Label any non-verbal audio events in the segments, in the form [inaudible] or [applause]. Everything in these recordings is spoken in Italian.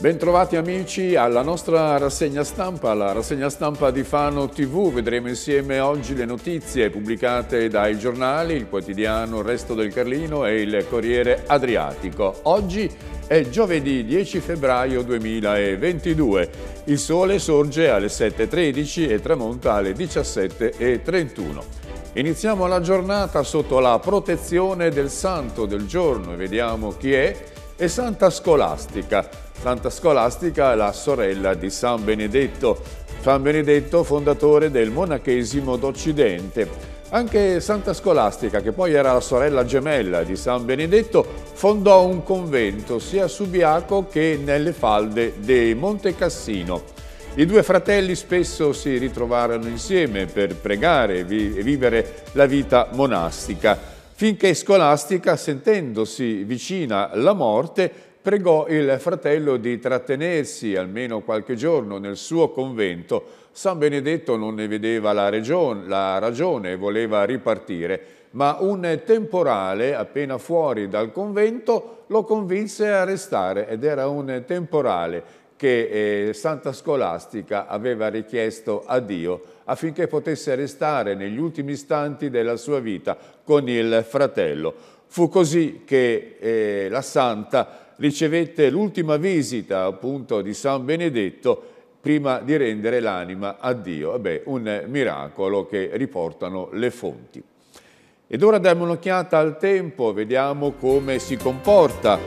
Bentrovati amici alla nostra rassegna stampa, la rassegna stampa di Fano TV. Vedremo insieme oggi le notizie pubblicate dai giornali, il quotidiano Resto del Carlino e il Corriere Adriatico. Oggi è giovedì 10 febbraio 2022. Il sole sorge alle 7.13 e tramonta alle 17.31. Iniziamo la giornata sotto la protezione del santo del giorno e vediamo chi è e Santa Scolastica. Santa Scolastica è la sorella di San Benedetto, San Benedetto fondatore del monachesimo d'Occidente. Anche Santa Scolastica, che poi era la sorella gemella di San Benedetto, fondò un convento sia a Subiaco che nelle falde di Monte Cassino. I due fratelli spesso si ritrovarono insieme per pregare e vivere la vita monastica finché Scolastica, sentendosi vicina la morte, pregò il fratello di trattenersi almeno qualche giorno nel suo convento. San Benedetto non ne vedeva la, regione, la ragione e voleva ripartire, ma un temporale appena fuori dal convento lo convinse a restare ed era un temporale che eh, Santa Scolastica aveva richiesto a Dio affinché potesse restare negli ultimi istanti della sua vita con il fratello. Fu così che eh, la santa ricevette l'ultima visita appunto di San Benedetto prima di rendere l'anima a Dio. Vabbè, un miracolo che riportano le fonti. Ed ora diamo un'occhiata al tempo, vediamo come si comporta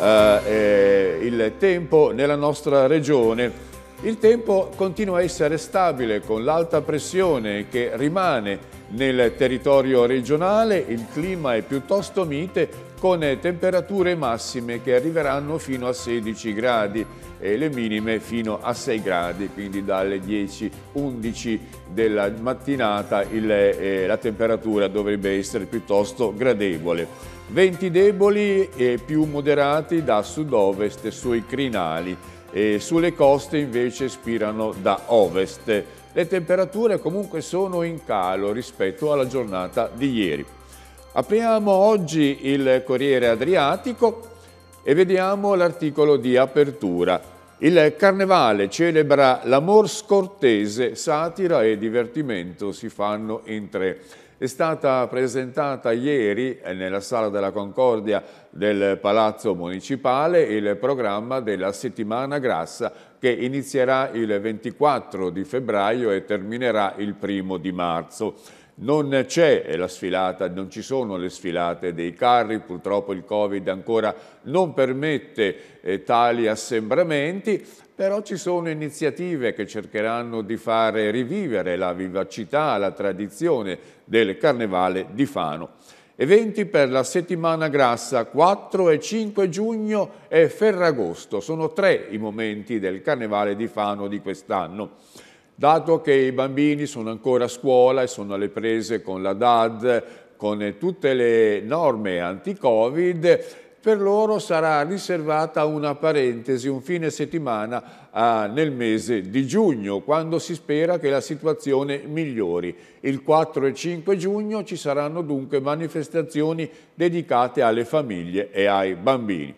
eh, eh il tempo nella nostra regione. Il tempo continua a essere stabile con l'alta pressione che rimane nel territorio regionale, il clima è piuttosto mite con temperature massime che arriveranno fino a 16 gradi e le minime fino a 6 gradi, quindi dalle 10-11 della mattinata il, eh, la temperatura dovrebbe essere piuttosto gradevole. Venti deboli e più moderati da sud-ovest sui crinali e sulle coste invece spirano da ovest. Le temperature comunque sono in calo rispetto alla giornata di ieri. Apriamo oggi il Corriere Adriatico e vediamo l'articolo di apertura. Il carnevale celebra l'amor scortese, satira e divertimento si fanno in tre è stata presentata ieri eh, nella Sala della Concordia del Palazzo Municipale il programma della settimana grassa che inizierà il 24 di febbraio e terminerà il primo di marzo. Non c'è la sfilata, non ci sono le sfilate dei carri, purtroppo il Covid ancora non permette eh, tali assembramenti, però ci sono iniziative che cercheranno di fare rivivere la vivacità, la tradizione del Carnevale di Fano. Eventi per la settimana grassa 4 e 5 giugno e Ferragosto. Sono tre i momenti del Carnevale di Fano di quest'anno. Dato che i bambini sono ancora a scuola e sono alle prese con la DAD, con tutte le norme anti-Covid, per loro sarà riservata una parentesi, un fine settimana ah, nel mese di giugno, quando si spera che la situazione migliori. Il 4 e 5 giugno ci saranno dunque manifestazioni dedicate alle famiglie e ai bambini.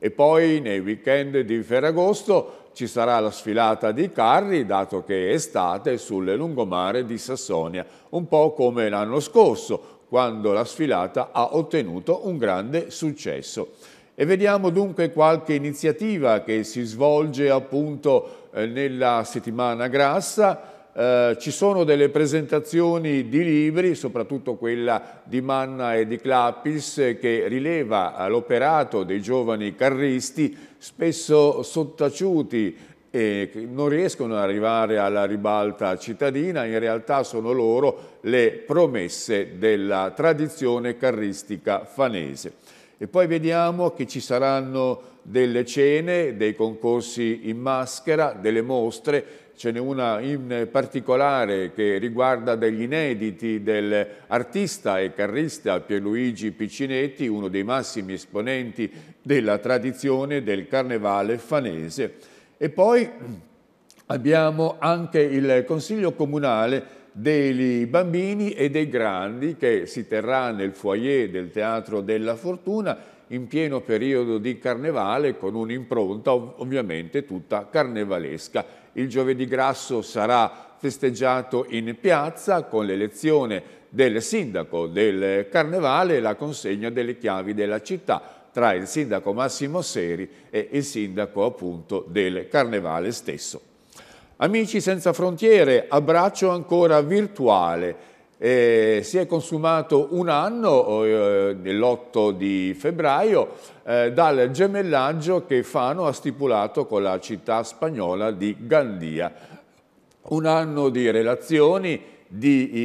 E poi nei weekend di Ferragosto ci sarà la sfilata di carri, dato che è estate, sulle lungomare di Sassonia, un po' come l'anno scorso, quando la sfilata ha ottenuto un grande successo. E vediamo dunque qualche iniziativa che si svolge appunto eh, nella settimana grassa, eh, ci sono delle presentazioni di libri, soprattutto quella di Manna e di Clapis, che rileva l'operato dei giovani carristi, spesso sottaciuti e non riescono ad arrivare alla ribalta cittadina, in realtà sono loro le promesse della tradizione carristica fanese. E poi vediamo che ci saranno delle cene, dei concorsi in maschera, delle mostre ce n'è una in particolare che riguarda degli inediti dell'artista e carrista Pierluigi Piccinetti, uno dei massimi esponenti della tradizione del carnevale fanese. E poi abbiamo anche il Consiglio Comunale dei bambini e dei grandi che si terrà nel foyer del Teatro della Fortuna in pieno periodo di carnevale con un'impronta ovviamente tutta carnevalesca. Il giovedì grasso sarà festeggiato in piazza con l'elezione del sindaco del Carnevale e la consegna delle chiavi della città tra il sindaco Massimo Seri e il sindaco appunto del Carnevale stesso. Amici senza frontiere, abbraccio ancora virtuale eh, si è consumato un anno, eh, l'8 di febbraio, eh, dal gemellaggio che Fano ha stipulato con la città spagnola di Gandia. Un anno di relazioni, di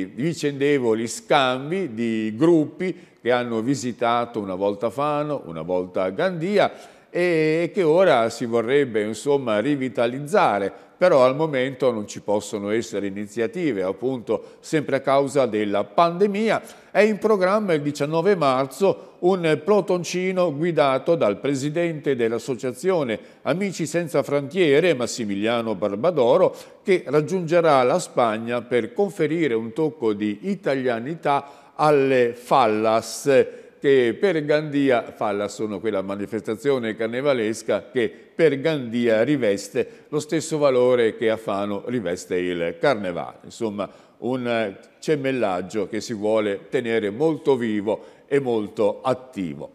i, vicendevoli scambi, di gruppi che hanno visitato una volta Fano, una volta Gandia e che ora si vorrebbe insomma, rivitalizzare, però al momento non ci possono essere iniziative, appunto sempre a causa della pandemia. È in programma il 19 marzo un protoncino guidato dal presidente dell'associazione Amici Senza Frontiere, Massimiliano Barbadoro, che raggiungerà la Spagna per conferire un tocco di italianità alle fallas che per Gandia Falla sono quella manifestazione carnevalesca che per Gandia riveste lo stesso valore che a Fano riveste il carnevale. Insomma, un eh, cemellaggio che si vuole tenere molto vivo e molto attivo.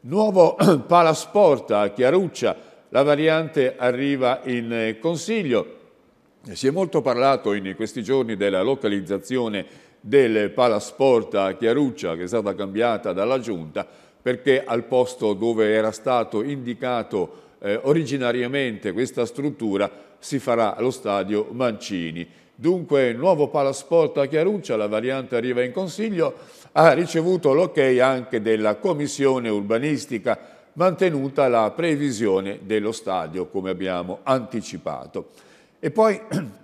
Nuovo [clears throat] palasport a Chiaruccia, la variante arriva in eh, Consiglio. Si è molto parlato in questi giorni della localizzazione del palasporta Chiaruccia che è stata cambiata dalla Giunta perché al posto dove era stato indicato eh, originariamente questa struttura si farà lo stadio Mancini. Dunque nuovo palasporta Chiaruccia, la variante arriva in consiglio, ha ricevuto l'ok ok anche della commissione urbanistica mantenuta la previsione dello stadio come abbiamo anticipato. E poi [clears throat]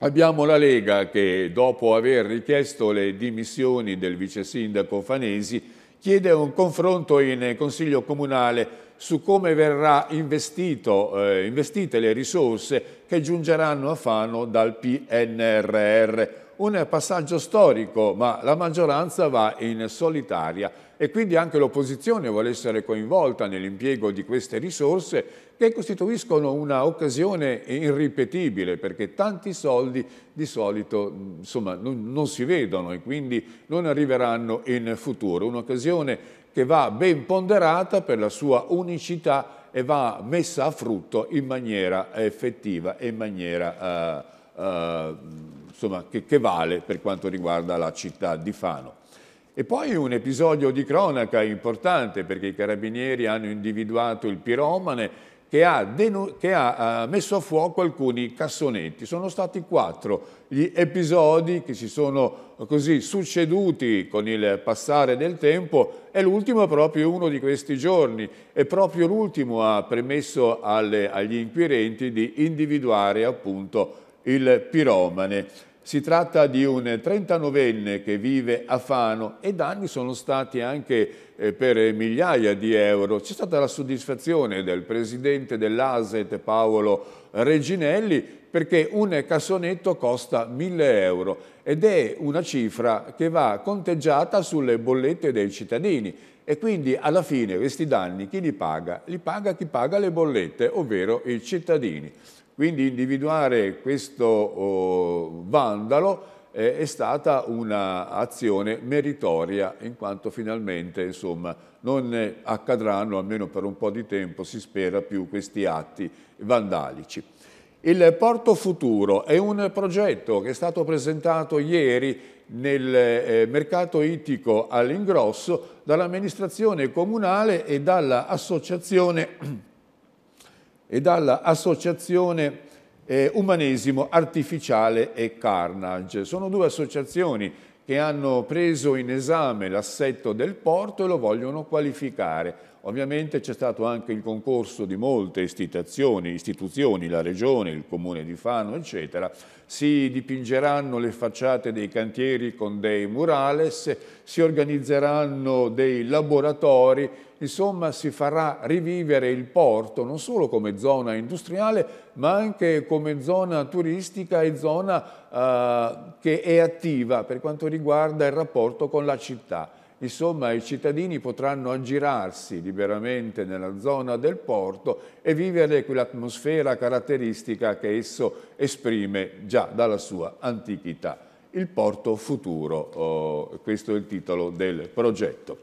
Abbiamo la Lega che, dopo aver richiesto le dimissioni del vice sindaco Fanesi, chiede un confronto in Consiglio Comunale su come verrà investito, eh, investite le risorse che giungeranno a Fano dal PNRR. Un passaggio storico, ma la maggioranza va in solitaria e quindi anche l'opposizione vuole essere coinvolta nell'impiego di queste risorse che costituiscono un'occasione irripetibile perché tanti soldi di solito insomma, non, non si vedono e quindi non arriveranno in futuro. Un'occasione che va ben ponderata per la sua unicità e va messa a frutto in maniera effettiva e in maniera eh, eh, insomma, che, che vale per quanto riguarda la città di Fano. E poi un episodio di cronaca importante perché i carabinieri hanno individuato il piromane che ha, che ha messo a fuoco alcuni cassonetti. Sono stati quattro gli episodi che si sono così succeduti con il passare del tempo e l'ultimo è proprio uno di questi giorni e proprio l'ultimo ha permesso alle, agli inquirenti di individuare appunto il piromane. Si tratta di un 39enne che vive a Fano e danni sono stati anche eh, per migliaia di euro. C'è stata la soddisfazione del presidente dell'ASET Paolo Reginelli perché un cassonetto costa 1000 euro ed è una cifra che va conteggiata sulle bollette dei cittadini e quindi alla fine questi danni chi li paga? Li paga chi paga le bollette, ovvero i cittadini. Quindi individuare questo oh, vandalo eh, è stata un'azione meritoria in quanto finalmente insomma, non accadranno, almeno per un po' di tempo si spera, più questi atti vandalici. Il Porto Futuro è un progetto che è stato presentato ieri nel eh, mercato ittico all'ingrosso dall'amministrazione comunale e dall'associazione e dalla associazione eh, Umanesimo Artificiale e Carnage. Sono due associazioni che hanno preso in esame l'assetto del porto e lo vogliono qualificare. Ovviamente c'è stato anche il concorso di molte istituzioni, istituzioni, la Regione, il Comune di Fano, eccetera. Si dipingeranno le facciate dei cantieri con dei murales, si organizzeranno dei laboratori, insomma si farà rivivere il porto non solo come zona industriale, ma anche come zona turistica e zona eh, che è attiva per quanto riguarda il rapporto con la città. Insomma, i cittadini potranno aggirarsi liberamente nella zona del porto e vivere quell'atmosfera caratteristica che esso esprime già dalla sua antichità. Il porto futuro, oh, questo è il titolo del progetto.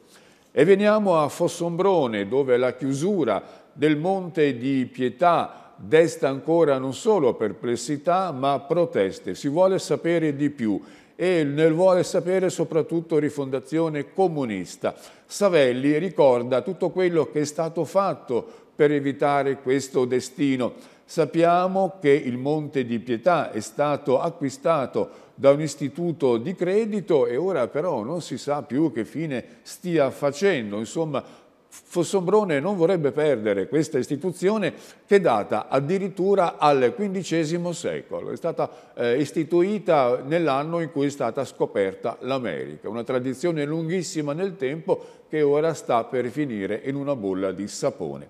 E veniamo a Fossombrone, dove la chiusura del Monte di Pietà desta ancora non solo perplessità, ma proteste. Si vuole sapere di più e nel vuole sapere soprattutto rifondazione comunista. Savelli ricorda tutto quello che è stato fatto per evitare questo destino. Sappiamo che il Monte di Pietà è stato acquistato da un istituto di credito e ora però non si sa più che fine stia facendo. Insomma, Fossombrone non vorrebbe perdere questa istituzione che è data addirittura al XV secolo, è stata eh, istituita nell'anno in cui è stata scoperta l'America, una tradizione lunghissima nel tempo che ora sta per finire in una bolla di sapone.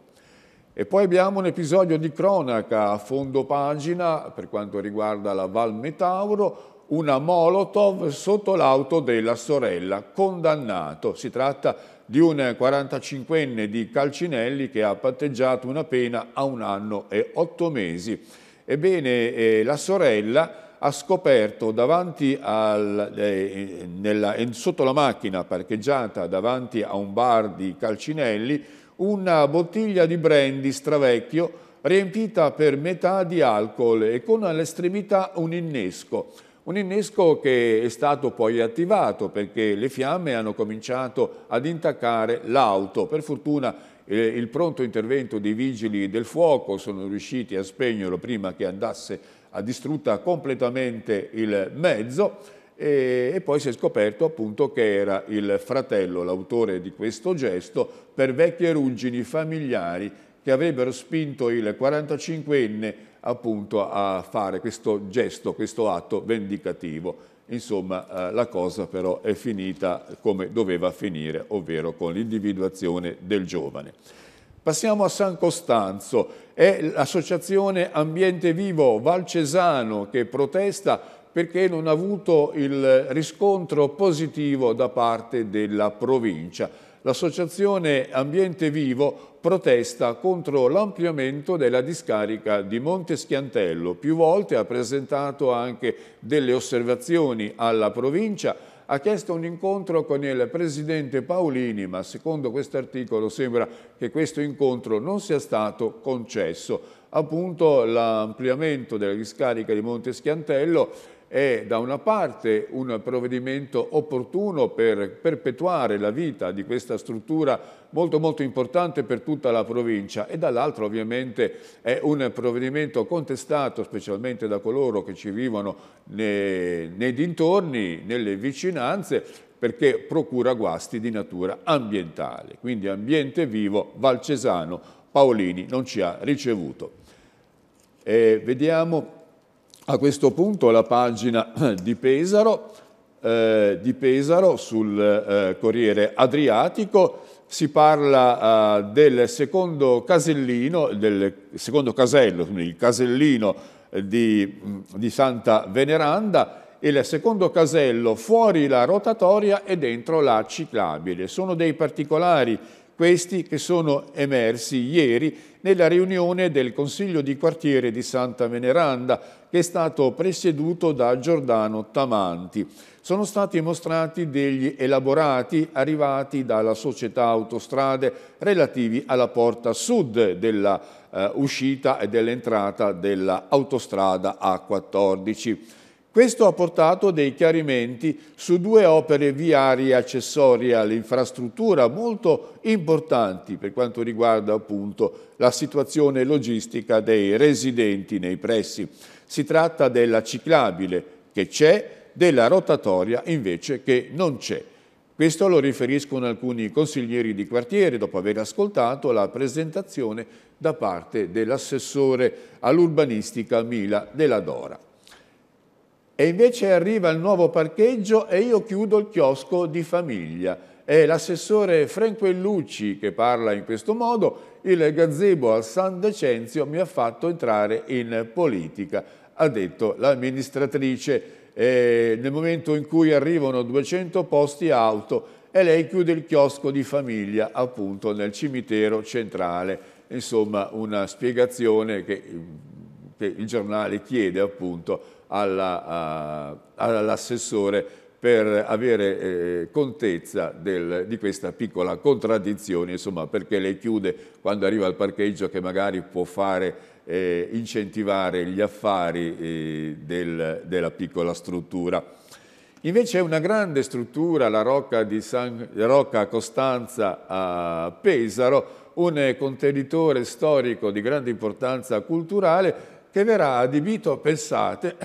E poi abbiamo un episodio di cronaca a fondo pagina per quanto riguarda la Val Metauro, una Molotov sotto l'auto della sorella, condannato. Si tratta di di un 45enne di Calcinelli che ha patteggiato una pena a un anno e otto mesi. Ebbene, eh, la sorella ha scoperto al, eh, nella, sotto la macchina parcheggiata davanti a un bar di Calcinelli una bottiglia di brandy stravecchio riempita per metà di alcol e con all'estremità un innesco. Un innesco che è stato poi attivato perché le fiamme hanno cominciato ad intaccare l'auto. Per fortuna eh, il pronto intervento dei vigili del fuoco sono riusciti a spegnerlo prima che andasse a distrutta completamente il mezzo e poi si è scoperto appunto che era il fratello, l'autore di questo gesto, per vecchie ruggini familiari che avrebbero spinto il 45enne appunto a fare questo gesto, questo atto vendicativo. Insomma, eh, la cosa però è finita come doveva finire, ovvero con l'individuazione del giovane. Passiamo a San Costanzo, è l'associazione Ambiente Vivo Valcesano che protesta perché non ha avuto il riscontro positivo da parte della provincia l'associazione Ambiente Vivo protesta contro l'ampliamento della discarica di Monte Schiantello. Più volte ha presentato anche delle osservazioni alla provincia ha chiesto un incontro con il presidente Paolini, ma secondo questo articolo sembra che questo incontro non sia stato concesso. Appunto l'ampliamento della discarica di Monte Schiantello è da una parte un provvedimento opportuno per perpetuare la vita di questa struttura molto molto importante per tutta la provincia e dall'altra ovviamente è un provvedimento contestato specialmente da coloro che ci vivono nei, nei dintorni, nelle vicinanze perché procura guasti di natura ambientale. Quindi Ambiente Vivo, Valcesano, Paolini non ci ha ricevuto. E vediamo a questo punto la pagina [clears throat] di Pesaro, eh, di Pesaro sul eh, Corriere Adriatico si parla eh, del secondo casellino, del secondo casello, il casellino eh, di, mm, di Santa Veneranda il secondo casello fuori la rotatoria e dentro la ciclabile. Sono dei particolari questi che sono emersi ieri nella riunione del Consiglio di quartiere di Santa Veneranda, che è stato presieduto da Giordano Tamanti. Sono stati mostrati degli elaborati arrivati dalla società autostrade relativi alla porta sud della eh, uscita e dell'entrata dell'autostrada A14. Questo ha portato dei chiarimenti su due opere viarie accessorie all'infrastruttura molto importanti per quanto riguarda appunto la situazione logistica dei residenti nei pressi. Si tratta della ciclabile che c'è, della rotatoria invece che non c'è. Questo lo riferiscono alcuni consiglieri di quartiere dopo aver ascoltato la presentazione da parte dell'assessore all'urbanistica Mila della Dora e invece arriva il nuovo parcheggio e io chiudo il chiosco di famiglia. È l'assessore Franquellucci che parla in questo modo, il gazebo a San Decenzio mi ha fatto entrare in politica, ha detto l'amministratrice. nel momento in cui arrivano 200 posti auto e lei chiude il chiosco di famiglia appunto nel cimitero centrale. Insomma una spiegazione che, che il giornale chiede appunto all'assessore per avere eh, contezza del, di questa piccola contraddizione, insomma, perché lei chiude quando arriva al parcheggio che magari può fare eh, incentivare gli affari eh, del, della piccola struttura. Invece è una grande struttura, la Rocca, di San, Rocca Costanza a Pesaro, un contenitore storico di grande importanza culturale che verrà adibito, pensate,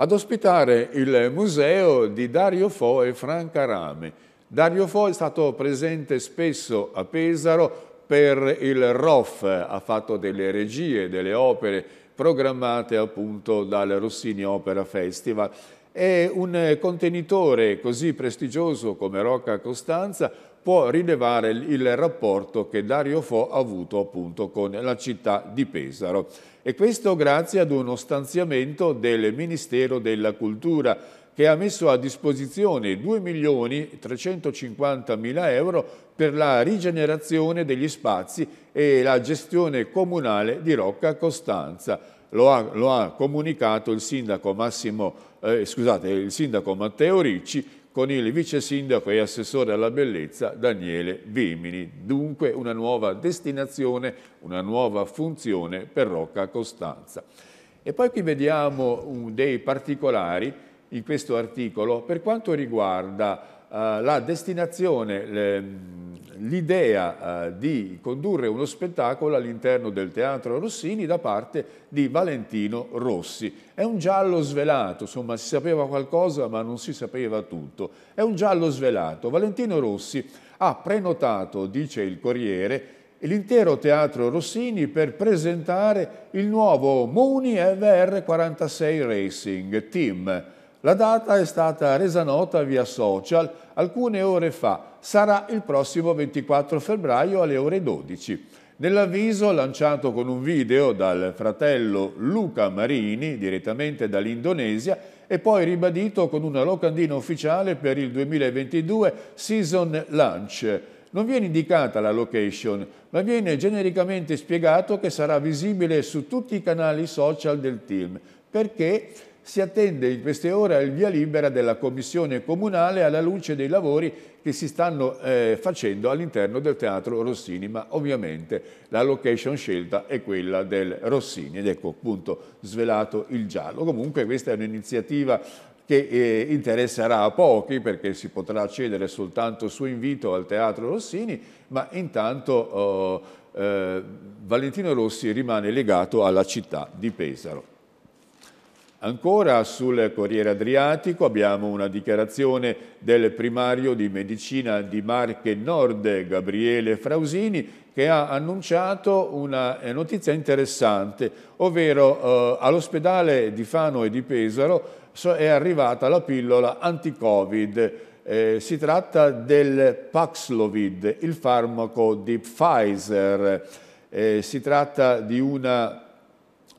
ad ospitare il museo di Dario Fo e Franca Rame. Dario Fo è stato presente spesso a Pesaro per il ROF, ha fatto delle regie, delle opere programmate appunto dal Rossini Opera Festival. E un contenitore così prestigioso come Rocca Costanza può rilevare il rapporto che Dario Fo ha avuto appunto con la città di Pesaro e questo grazie ad uno stanziamento del Ministero della Cultura che ha messo a disposizione 2.350.000 euro per la rigenerazione degli spazi e la gestione comunale di Rocca Costanza. Lo ha, lo ha comunicato il sindaco, Massimo, eh, scusate, il sindaco Matteo Ricci con il vice sindaco e assessore alla bellezza Daniele Vimini. Dunque una nuova destinazione, una nuova funzione per Rocca Costanza. E poi qui vediamo dei particolari in questo articolo per quanto riguarda eh, la destinazione, l'idea eh, di condurre uno spettacolo all'interno del Teatro Rossini da parte di Valentino Rossi. È un giallo svelato, insomma si sapeva qualcosa ma non si sapeva tutto. È un giallo svelato. Valentino Rossi ha prenotato, dice il Corriere, l'intero teatro Rossini per presentare il nuovo Mooney VR46 Racing Team la data è stata resa nota via social alcune ore fa. Sarà il prossimo 24 febbraio alle ore 12. Nell'avviso lanciato con un video dal fratello Luca Marini, direttamente dall'Indonesia, e poi ribadito con una locandina ufficiale per il 2022 Season Launch. Non viene indicata la location, ma viene genericamente spiegato che sarà visibile su tutti i canali social del team, perché si attende in queste ore il via libera della Commissione Comunale alla luce dei lavori che si stanno eh, facendo all'interno del Teatro Rossini, ma ovviamente la location scelta è quella del Rossini ed ecco appunto svelato il giallo. Comunque questa è un'iniziativa che eh, interesserà a pochi perché si potrà accedere soltanto su invito al Teatro Rossini, ma intanto oh, eh, Valentino Rossi rimane legato alla città di Pesaro. Ancora sul Corriere Adriatico abbiamo una dichiarazione del primario di medicina di Marche Nord, Gabriele Frausini, che ha annunciato una eh, notizia interessante, ovvero eh, all'ospedale di Fano e di Pesaro è arrivata la pillola anti-Covid. Eh, si tratta del Paxlovid, il farmaco di Pfizer. Eh, si tratta di una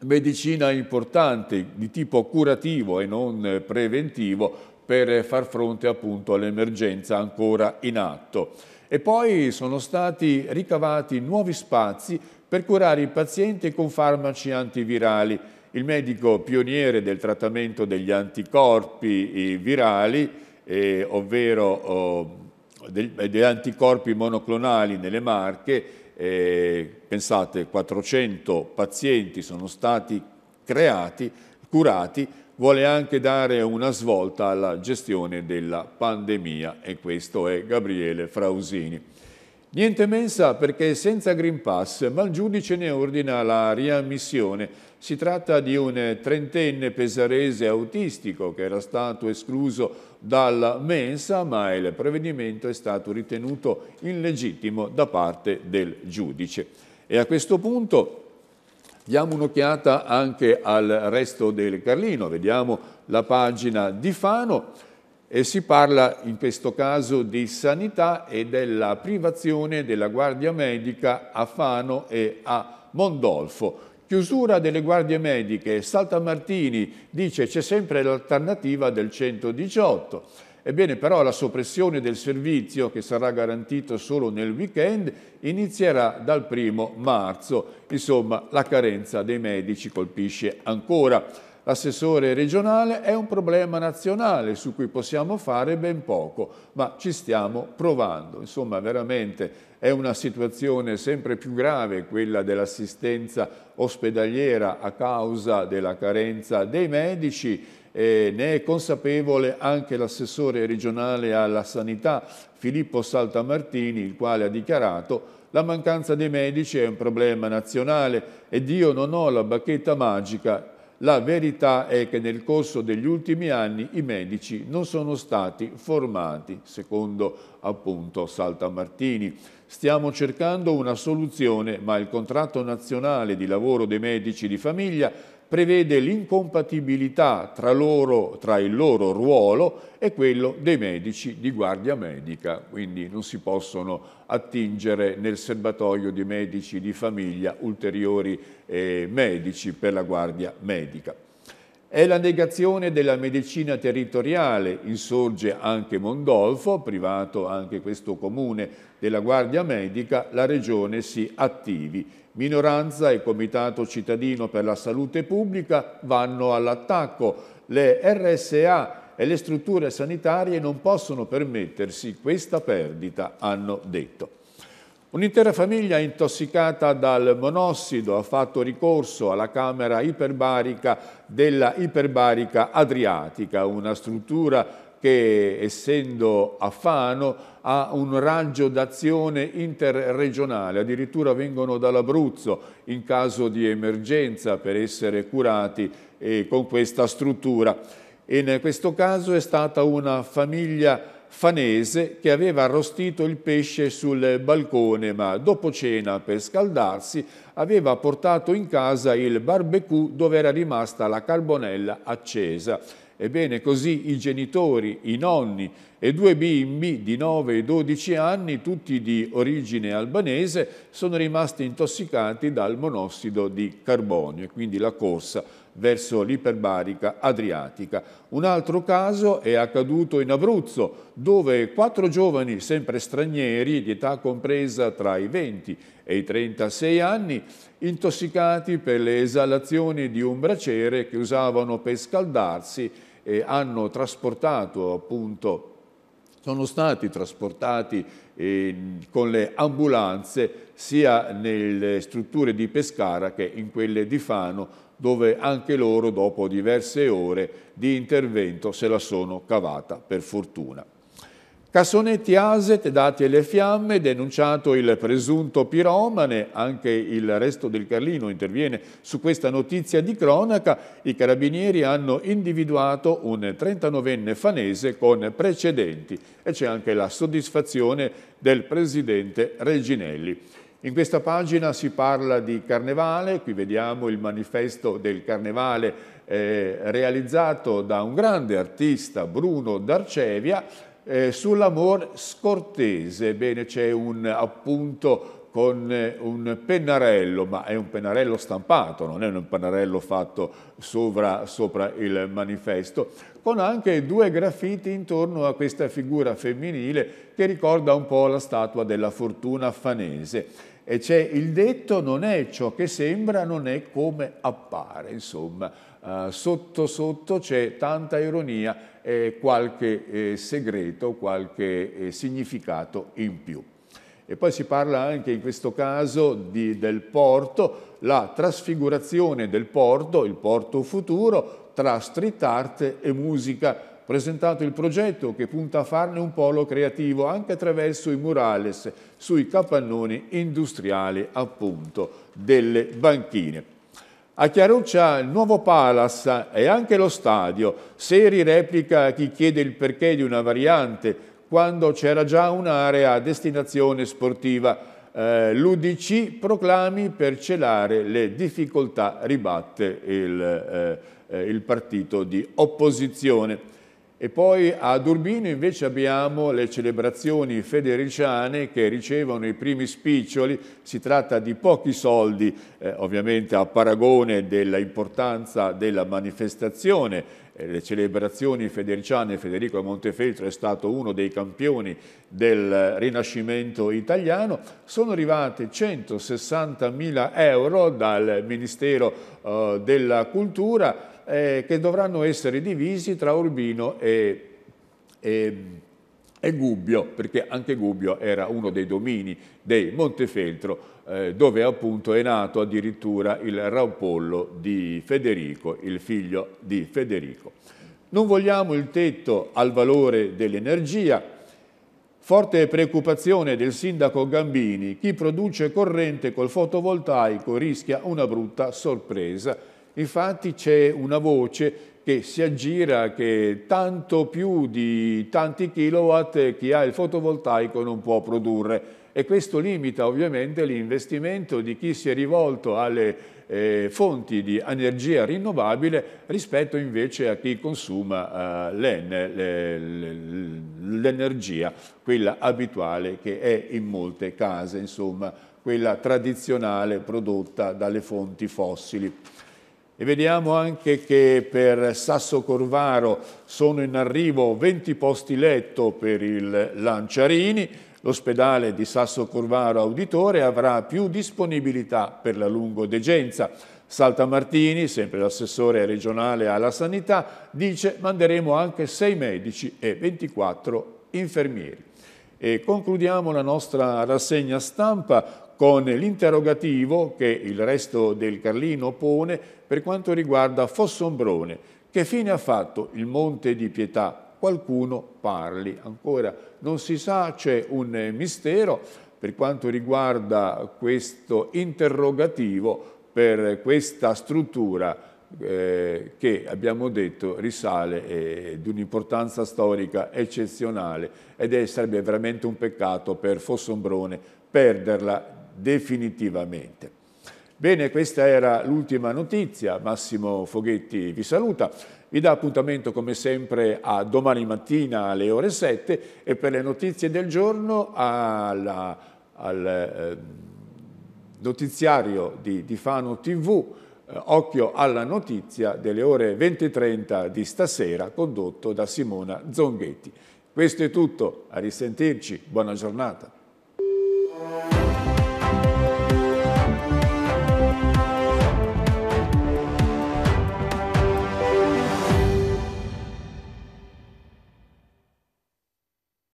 medicina importante di tipo curativo e non preventivo per far fronte appunto all'emergenza ancora in atto. E poi sono stati ricavati nuovi spazi per curare i pazienti con farmaci antivirali. Il medico pioniere del trattamento degli anticorpi eh, virali, eh, ovvero oh, eh, degli anticorpi monoclonali nelle marche, eh, pensate, 400 pazienti sono stati creati, curati, vuole anche dare una svolta alla gestione della pandemia e questo è Gabriele Frausini. Niente mensa perché senza Green Pass, ma il giudice ne ordina la riammissione. Si tratta di un trentenne pesarese autistico che era stato escluso dalla mensa, ma il provvedimento è stato ritenuto illegittimo da parte del giudice. E a questo punto diamo un'occhiata anche al resto del Carlino, vediamo la pagina di Fano. E si parla in questo caso di sanità e della privazione della guardia medica a Fano e a Mondolfo. Chiusura delle guardie mediche, Saltamartini dice c'è sempre l'alternativa del 118. Ebbene però la soppressione del servizio, che sarà garantito solo nel weekend, inizierà dal primo marzo. Insomma la carenza dei medici colpisce ancora assessore regionale è un problema nazionale su cui possiamo fare ben poco, ma ci stiamo provando. Insomma, veramente è una situazione sempre più grave quella dell'assistenza ospedaliera a causa della carenza dei medici eh, ne è consapevole anche l'assessore regionale alla sanità Filippo Saltamartini, il quale ha dichiarato la mancanza dei medici è un problema nazionale ed io non ho la bacchetta magica la verità è che nel corso degli ultimi anni i medici non sono stati formati, secondo appunto Saltamartini. Stiamo cercando una soluzione, ma il contratto nazionale di lavoro dei medici di famiglia prevede l'incompatibilità tra, tra, il loro ruolo e quello dei medici di guardia medica, quindi non si possono attingere nel serbatoio di medici di famiglia ulteriori eh, medici per la guardia medica. È la negazione della medicina territoriale, insorge anche Mondolfo, privato anche questo comune della guardia medica, la regione si attivi Minoranza e Comitato Cittadino per la Salute Pubblica vanno all'attacco. Le RSA e le strutture sanitarie non possono permettersi questa perdita, hanno detto. Un'intera famiglia intossicata dal monossido ha fatto ricorso alla camera iperbarica della Iperbarica Adriatica, una struttura che essendo a Fano ha un raggio d'azione interregionale, addirittura vengono dall'Abruzzo in caso di emergenza per essere curati eh, con questa struttura. In questo caso è stata una famiglia fanese che aveva arrostito il pesce sul balcone ma dopo cena per scaldarsi aveva portato in casa il barbecue dove era rimasta la carbonella accesa Ebbene, così i genitori, i nonni e due bimbi di 9 e 12 anni, tutti di origine albanese, sono rimasti intossicati dal monossido di carbonio e quindi la corsa verso l'iperbarica adriatica. Un altro caso è accaduto in Abruzzo, dove quattro giovani, sempre stranieri, di età compresa tra i 20 e i 36 anni, intossicati per le esalazioni di un braciere che usavano per scaldarsi eh, hanno trasportato appunto sono stati trasportati eh, con le ambulanze sia nelle strutture di Pescara che in quelle di Fano dove anche loro dopo diverse ore di intervento se la sono cavata per fortuna. Cassonetti Aset, dati alle fiamme, denunciato il presunto piromane, anche il resto del Carlino interviene su questa notizia di cronaca, i carabinieri hanno individuato un 39enne fanese con precedenti e c'è anche la soddisfazione del presidente Reginelli. In questa pagina si parla di carnevale, qui vediamo il manifesto del carnevale eh, realizzato da un grande artista Bruno D'Arcevia, eh, Sull'amor scortese, bene, c'è un appunto con eh, un pennarello, ma è un pennarello stampato, non è un pennarello fatto sovra, sopra il manifesto, con anche due graffiti intorno a questa figura femminile che ricorda un po' la statua della fortuna fanese. E c'è il detto non è ciò che sembra, non è come appare, insomma eh, sotto sotto c'è tanta ironia e qualche eh, segreto, qualche eh, significato in più. E poi si parla anche in questo caso di, del porto, la trasfigurazione del porto, il porto futuro, tra street art e musica. Presentato il progetto che punta a farne un polo creativo anche attraverso i murales sui capannoni industriali appunto delle banchine. A Chiaruccia il nuovo Palace e anche lo stadio. Seri replica chi chiede il perché di una variante quando c'era già un'area a destinazione sportiva. Eh, L'Udc proclami per celare le difficoltà, ribatte il, eh, eh il partito di opposizione. E poi ad Urbino invece abbiamo le celebrazioni federiciane che ricevono i primi spiccioli, si tratta di pochi soldi, eh, ovviamente a paragone dell'importanza della manifestazione eh, le celebrazioni federiciane, Federico Montefeltro è stato uno dei campioni del Rinascimento italiano, sono arrivati 160.000 euro dal Ministero eh, della Cultura eh, che dovranno essere divisi tra Urbino e, e e Gubbio, perché anche Gubbio era uno dei domini dei Montefeltro, eh, dove appunto è nato addirittura il rampollo di Federico, il figlio di Federico. Non vogliamo il tetto al valore dell'energia. Forte preoccupazione del sindaco Gambini, chi produce corrente col fotovoltaico rischia una brutta sorpresa. Infatti c'è una voce che si aggira che tanto più di tanti kilowatt eh, chi ha il fotovoltaico non può produrre e questo limita ovviamente l'investimento di chi si è rivolto alle eh, fonti di energia rinnovabile rispetto invece a chi consuma eh, l'energia, quella abituale che è in molte case, insomma, quella tradizionale prodotta dalle fonti fossili. E vediamo anche che per Sasso Corvaro sono in arrivo 20 posti letto per il Lanciarini, L'ospedale di Sasso Corvaro Auditore avrà più disponibilità per la lungodegenza. Salta Martini, sempre l'assessore regionale alla sanità, dice manderemo anche 6 medici e 24 infermieri. E concludiamo la nostra rassegna stampa con l'interrogativo che il resto del Carlino pone per quanto riguarda Fossombrone. Che fine ha fatto il Monte di Pietà? Qualcuno parli. Ancora non si sa, c'è un mistero per quanto riguarda questo interrogativo per questa struttura eh, che abbiamo detto risale eh, di un'importanza storica eccezionale ed è, sarebbe veramente un peccato per Fossombrone perderla definitivamente. Bene, questa era l'ultima notizia. Massimo Foghetti vi saluta. Vi dà appuntamento come sempre a domani mattina alle ore 7 e per le notizie del giorno alla, al eh, notiziario di, di Fano TV. Eh, occhio alla notizia delle ore 20.30 di stasera condotto da Simona Zonghetti. Questo è tutto, a risentirci, buona giornata.